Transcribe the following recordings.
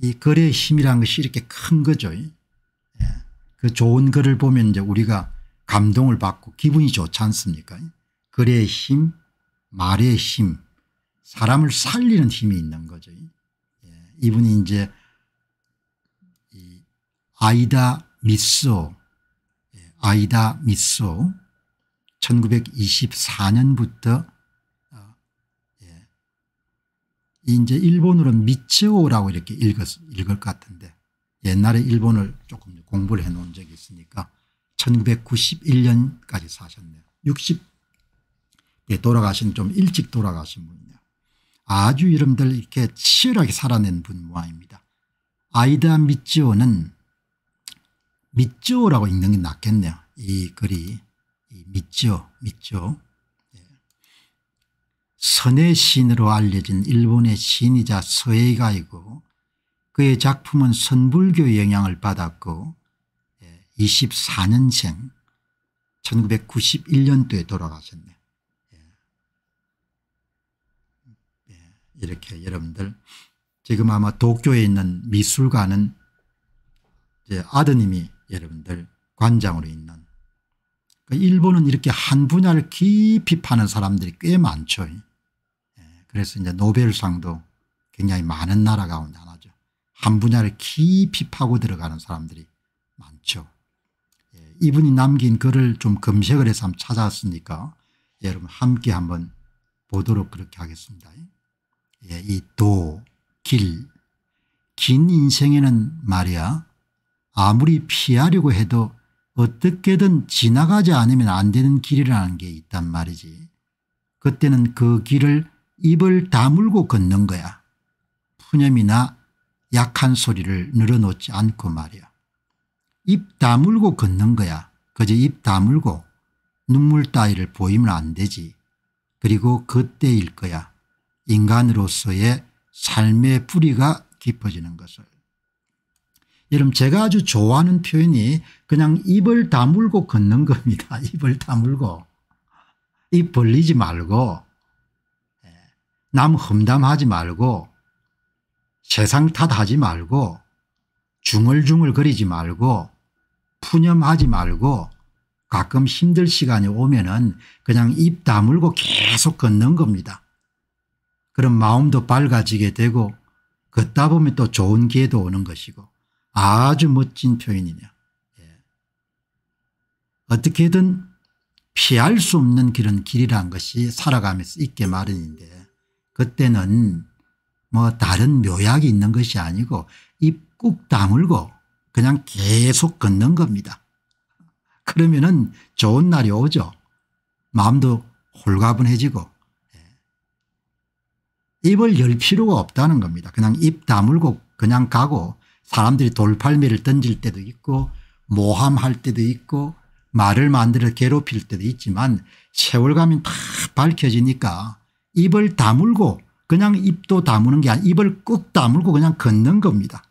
이 글의 힘이란 것이 이렇게 큰 거죠. 예. 그 좋은 글을 보면 이제 우리가 감동을 받고 기분이 좋지 않습니까? 글의 힘, 말의 힘, 사람을 살리는 힘이 있는 거죠. 예. 이분이 이제 아이다 미소, 예, 아이다 미소 1924년부터 이제 일본으로는 미츠오라고 이렇게 읽었, 읽을 것 같은데 옛날에 일본을 조금 공부를 해 놓은 적이 있으니까 1991년까지 사셨네요. 60대 예, 돌아가신 좀 일찍 돌아가신 분이네요. 아주 이름들 이렇게 치열하게 살아낸 분 모양입니다. 아이다 미츠오는 미츠오라고 읽는 게 낫겠네요. 이 글이 미츠오 미츠오 선의 신으로 알려진 일본의 신이자 서예가이고 그의 작품은 선불교 영향을 받았고 24년생 예, 1991년도에 돌아가셨네요. 예. 예, 이렇게 여러분들 지금 아마 도쿄에 있는 미술관은 아드님이 여러분들 관장으로 있는 그러니까 일본은 이렇게 한 분야를 깊이 파는 사람들이 꽤 많죠. 그래서 이제 노벨상도 굉장히 많은 나라 가운데 하나죠. 한 분야를 깊이 파고 들어가는 사람들이 많죠. 예, 이분이 남긴 글을 좀 검색을 해서 한번 찾아왔으니까 여러분 함께 한번 보도록 그렇게 하겠습니다. 예, 이 도, 길, 긴 인생에는 말이야 아무리 피하려고 해도 어떻게든 지나가지 않으면 안 되는 길이라는 게 있단 말이지. 그때는 그 길을 입을 다물고 걷는 거야. 푸념이나 약한 소리를 늘어놓지 않고 말이야. 입 다물고 걷는 거야. 그저 입 다물고 눈물 따위를 보이면 안 되지. 그리고 그때일 거야. 인간으로서의 삶의 뿌리가 깊어지는 것을. 여러분 제가 아주 좋아하는 표현이 그냥 입을 다물고 걷는 겁니다. 입을 다물고. 입 벌리지 말고 남 험담하지 말고 세상 탓하지 말고 중얼중얼 거리지 말고 푸념하지 말고 가끔 힘들 시간이 오면 은 그냥 입 다물고 계속 걷는 겁니다. 그럼 마음도 밝아지게 되고 걷다 보면 또 좋은 기회도 오는 것이고 아주 멋진 표현이냐. 예. 어떻게든 피할 수 없는 길은 길이란 것이 살아가면서 있게 마련인데 그때는 뭐 다른 묘약이 있는 것이 아니고 입 꾹 다물고 그냥 계속 걷는 겁니다. 그러면은 좋은 날이 오죠. 마음도 홀가분해지고 예. 입을 열 필요가 없다는 겁니다. 그냥 입 다물고 그냥 가고 사람들이 돌팔매를 던질 때도 있고 모함할 때도 있고 말을 만들어 괴롭힐 때도 있지만 세월 가면 다 밝혀지니까 입을 다물고 그냥 입도 다무는 게 아니라 입을 꾹 다물고 그냥 걷는 겁니다.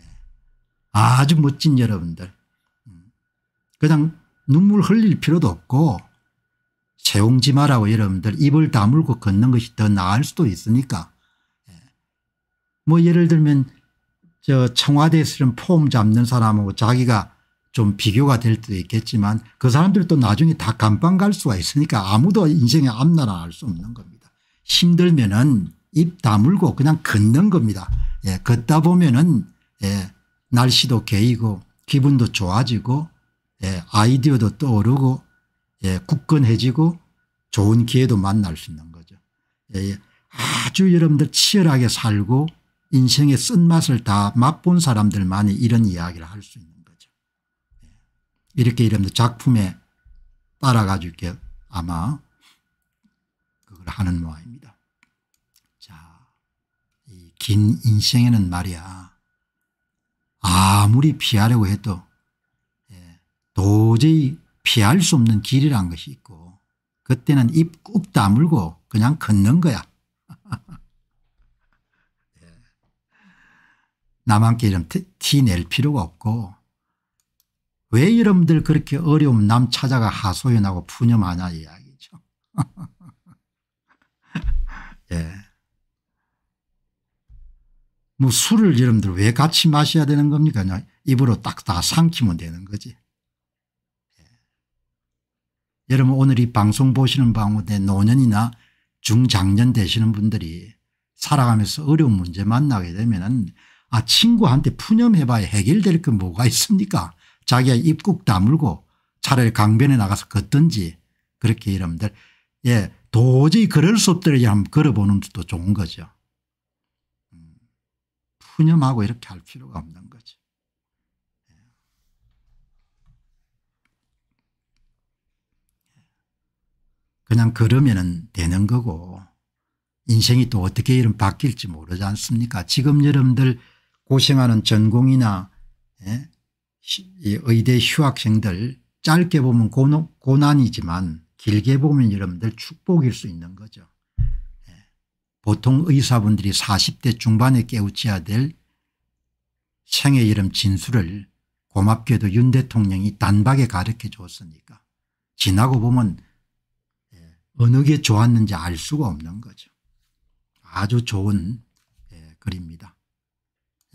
예. 아주 멋진 여러분들. 음. 그냥 눈물 흘릴 필요도 없고 채용지 마라고 여러분들 입을 다물고 걷는 것이 더 나을 수도 있으니까 예. 뭐 예를 들면 저 청와대에서 폼 잡는 사람하고 자기가 좀 비교가 될 수도 있겠지만 그 사람들도 나중에 다 감방 갈 수가 있으니까 아무도 인생의 앞나라 알수 없는 겁니다. 힘들면은 입 다물고 그냥 걷는 겁니다. 예, 걷다 보면은 예, 날씨도 개이고 기분도 좋아지고 예, 아이디어도 떠오르고 예, 굳건해지고 좋은 기회도 만날 수 있는 거죠. 예, 예. 아주 여러분들 치열하게 살고 인생의 쓴맛을 다 맛본 사람들만이 이런 이야기를 할 수 있는 거죠. 예. 이렇게 여러분들 작품에 따라가지고 아마 그걸 하는 모양입니다. 긴 인생에는 말이야 아무리 피하려고 해도 예, 도저히 피할 수 없는 길이란 것이 있고 그때는 입 꾹 다물고 그냥 걷는 거야. 예. 남한테 이런 티낼 필요가 없고 왜 여러분들 그렇게 어려움 남 찾아가 하소연하고 푸념하냐 이야기죠. 뭐 술을 여러분들 왜 같이 마셔야 되는 겁니까? 그냥 입으로 딱 다 삼키면 되는 거지. 예. 여러분 오늘 이 방송 보시는 방송에 노년이나 중장년 되시는 분들이 살아가면서 어려운 문제 만나게 되면은 아 친구한테 푸념해봐야 해결될 건 뭐가 있습니까? 자기가 입국 다물고 차라리 강변에 나가서 걷든지 그렇게 여러분들 예 도저히 그럴 수 없더라도 한번 걸어보는 것도 좋은 거죠. 푸념하고 이렇게 할 필요가 없는 거죠. 그냥 걸으면 되는 거고 인생이 또 어떻게 이런 바뀔지 모르지 않습니까 지금 여러분들 고생하는 전공이나 예? 의대 휴학생들 짧게 보면 고난이지만 길게 보면 여러분들 축복일 수 있는 거죠. 보통 의사분들이 40대 중반에 깨우쳐야 될 생애 이름 진술을 고맙게도 윤 대통령이 단박에 가르쳐 줬으니까 지나고 보면 예, 어느 게 좋았는지 알 수가 없는 거죠. 아주 좋은 예, 글입니다.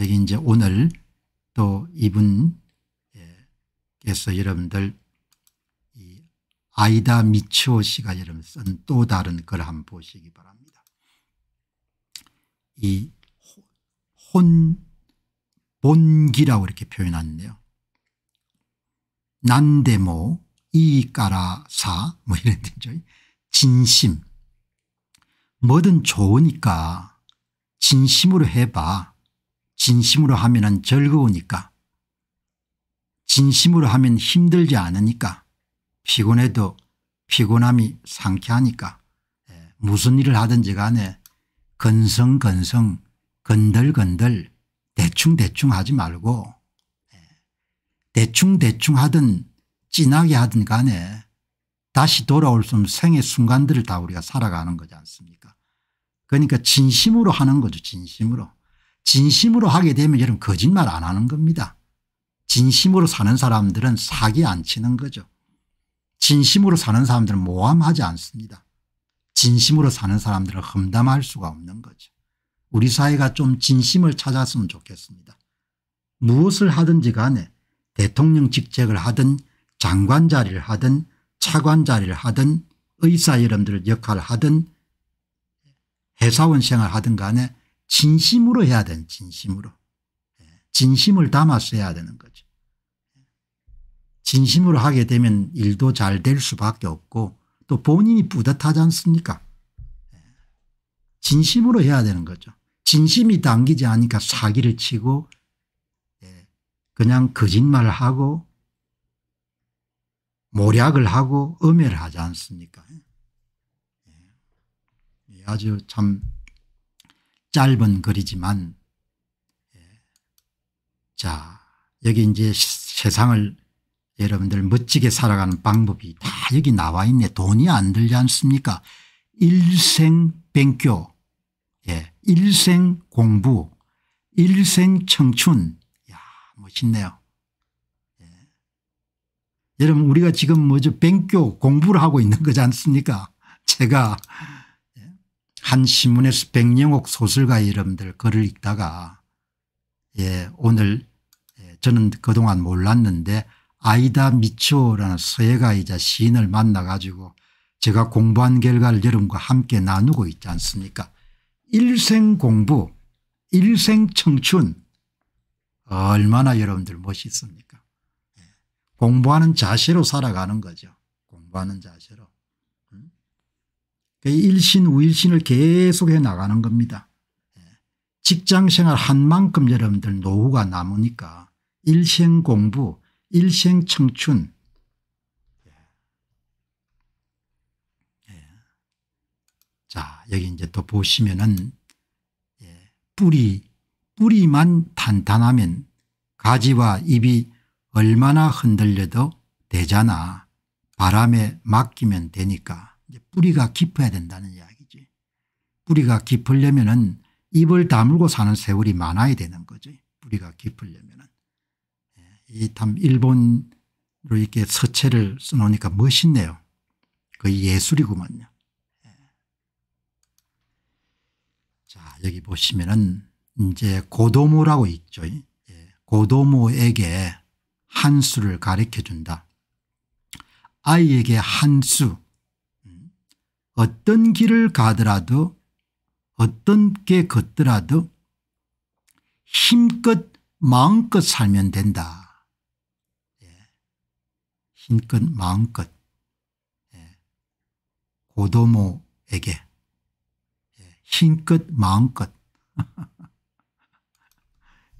여기 이제 오늘 또 이분께서 여러분들 아이다 미츠오 씨가 여러분 쓴또 다른 글 한번 보시기 바랍니다. 이 혼, 본기라고 이렇게 표현하는데요. 난데모, 이까라사, 뭐 이런 데죠. 진심. 뭐든 좋으니까 진심으로 해봐. 진심으로 하면 즐거우니까. 진심으로 하면 힘들지 않으니까. 피곤해도 피곤함이 상쾌하니까. 예, 무슨 일을 하든지 간에 건성건성 건들건들 대충대충 하지 말고 대충대충 예, 하든 진하게 하든 간에 다시 돌아올 수 없는 생의 순간들을 다 우리가 살아가는 거지 않습니까 그러니까 진심으로 하는 거죠 진심으로. 진심으로 하게 되면 여러분 거짓말 안 하는 겁니다. 진심으로 사는 사람들은 사기 안 치는 거죠. 진심으로 사는 사람들은 모함하지 않습니다. 진심으로 사는 사람들을 험담할 수가 없는 거죠. 우리 사회가 좀 진심을 찾았으면 좋겠습니다. 무엇을 하든지 간에 네, 대통령 직책을 하든 장관 자리를 하든 차관 자리를 하든 의사 여러분들 역할을 하든 회사원 생활 하든 간에 진심으로 해야 되는 진심으로 예, 진심을 담아서 해야 되는 거죠. 예, 진심으로 하게 되면 일도 잘 될 수밖에 없고 또 본인이 뿌듯하지 않습니까 진심으로 해야 되는 거죠. 진심이 당기지 않으니까 사기를 치고 예, 그냥 거짓말을 하고 모략을 하고 음해를 하지 않습니까 예. 예, 아주 참 짧은 글이지만 자 여기 이제 세상을 여러분들 멋지게 살아가는 방법이 다 여기 나와 있네. 돈이 안 들지 않습니까? 일생 뱅교, 예, 일생 공부, 일생 청춘. 야 멋있네요. 예. 여러분 우리가 지금 뭐죠? 뱅교 공부를 하고 있는 거지 않습니까? 제가 예, 한 신문에서 백영옥 소설가 여러분들 글을 읽다가 예, 오늘 예, 저는 그동안 몰랐는데 아이다 미치오라는 서예가이자 시인을 만나 가지고 제가 공부한 결과를 여러분과 함께 나누고 있지 않습니까 일생 공부 일생 청춘 얼마나 여러분들 멋있습니까 예. 공부하는 자세로 살아가는 거죠 공부하는 자세로 음? 그 일신 우일신을 계속해 나가는 겁니다 예. 직장생활 한 만큼 여러분들 노후가 남으니까 일생 공부 일생 청춘. 예. 예. 자, 여기 이제 또 보시면은 예, 뿌리, 뿌리만 탄탄하면 가지와 잎이 얼마나 흔들려도 되잖아. 바람에 맡기면 되니까 뿌리가 깊어야 된다는 이야기지. 뿌리가 깊으려면은 입을 다물고 사는 세월이 많아야 되는 거지. 뿌리가 깊으려면은. 이참 일본으로 이렇게 서체를 써놓으니까 멋있네요. 거의 예술이구만요. 예. 자 여기 보시면은 이제 고도모라고 있죠. 예. 고도모에게 한수를 가르쳐 준다. 아이에게 한수 음. 어떤 길을 가더라도 어떤 게 걷더라도 힘껏 마음껏 살면 된다. 힘껏 마음껏 예, 고도모에게 예, 힘껏 마음껏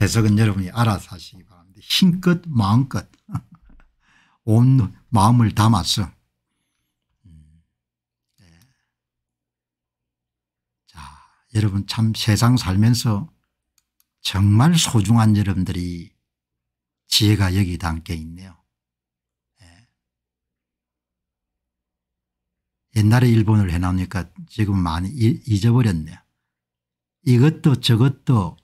해석은 여러분이 알아서 하시기 바랍니다. 힘껏 마음껏 온 마음을 담아서 음, 예. 자 여러분 참 세상 살면서 정말 소중한 여러분들이 지혜가 여기 담겨 있네요. 옛날에 일본을 해놓으니까 지금 많이 잊어버렸네. 이것도 저것도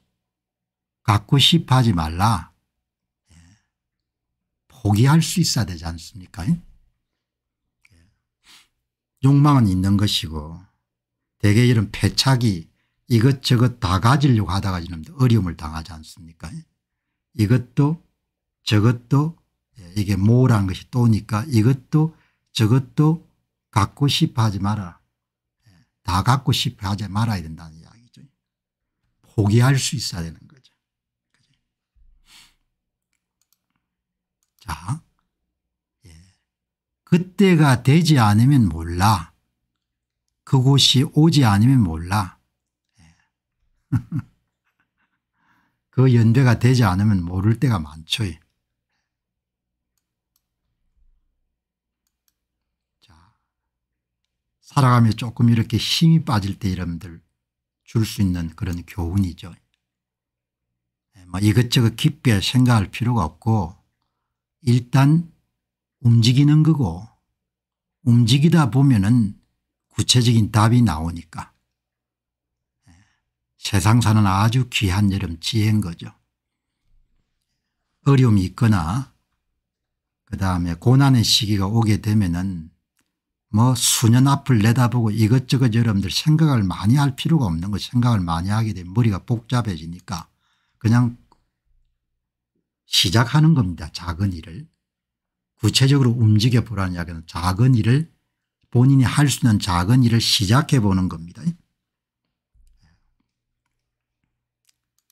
갖고 싶어 하지 말라. 예. 포기할 수 있어야 되지 않습니까? 예. 욕망은 있는 것이고 대개 이런 패착이 이것저것 다 가지려고 하다가 지금 어려움을 당하지 않습니까? 예. 이것도 저것도 이게 모호라는 것이 또니까 이것도 저것도 갖고 싶어 하지 마라. 예, 다 갖고 싶어 하지 말아야 된다는 이야기죠. 포기할 수 있어야 되는 거죠. 자, 예. 그때가 되지 않으면 몰라. 그곳이 오지 않으면 몰라. 예. 그 연대가 되지 않으면 모를 때가 많죠. 예. 살아가며 조금 이렇게 힘이 빠질 때 여러분들 줄 수 있는 그런 교훈이죠. 예, 뭐 이것저것 깊게 생각할 필요가 없고 일단 움직이는 거고 움직이다 보면은 구체적인 답이 나오니까 예, 세상 사는 아주 귀한 여름 지혜인 거죠. 어려움이 있거나 그 다음에 고난의 시기가 오게 되면은 뭐 수년 앞을 내다보고 이것저것 여러분들 생각을 많이 할 필요가 없는 거 생각을 많이 하게 되면 머리가 복잡해지니까 그냥 시작하는 겁니다. 작은 일을. 구체적으로 움직여 보라는 이야기는 작은 일을 본인이 할 수 있는 작은 일을 시작해 보는 겁니다.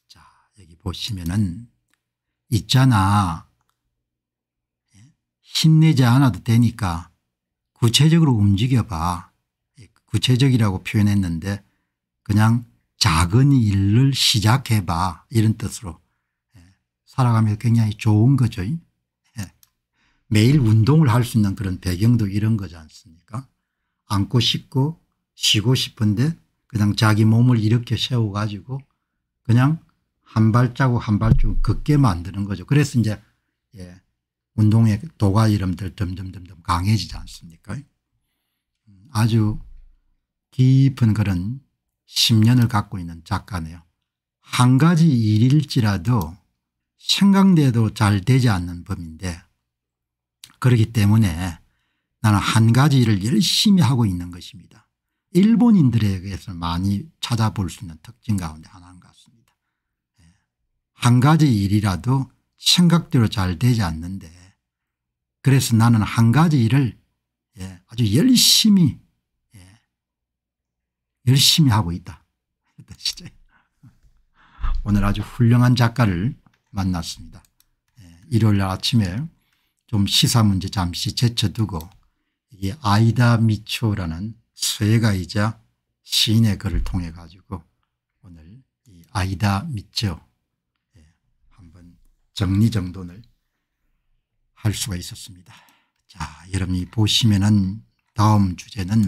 자 여기 보시면은 있잖아. 예? 힘내지 않아도 되니까 구체적으로 움직여봐 구체적이라고 표현했는데 그냥 작은 일을 시작해봐 이런 뜻으로 예. 살아가면 굉장히 좋은 거죠. 예. 매일 운동을 할 수 있는 그런 배경도 이런 거지 않습니까 앉고 싶고 쉬고 싶은데 그냥 자기 몸을 이렇게 세워가지고 그냥 한 발자국 한 발자국 걷게 만드는 거죠. 그래서 이제 예, 운동의 도가 이름들 점점점점 강해지지 않습니까? 아주 깊은 그런 10년을 갖고 있는 작가네요. 한 가지 일일지라도 생각돼도 잘 되지 않는 법인데 그렇기 때문에 나는 한 가지 일을 열심히 하고 있는 것입니다. 일본인들에게서 많이 찾아볼 수 있는 특징 가운데 하나인 것 같습니다. 예. 한 가지 일이라도 생각대로 잘 되지 않는데 그래서 나는 한 가지 일을 예, 아주 열심히 예, 열심히 하고 있다. 오늘 아주 훌륭한 작가를 만났습니다. 예, 일요일 아침에 좀 시사 문제 잠시 제쳐두고 이게 아이다 미초라는 수가이자 시인의 글을 통해 가지고 오늘 이 아이다 미초 예, 한번 정리정돈을 수가 있었습니다. 자, 여러분이 보시면은 다음 주제는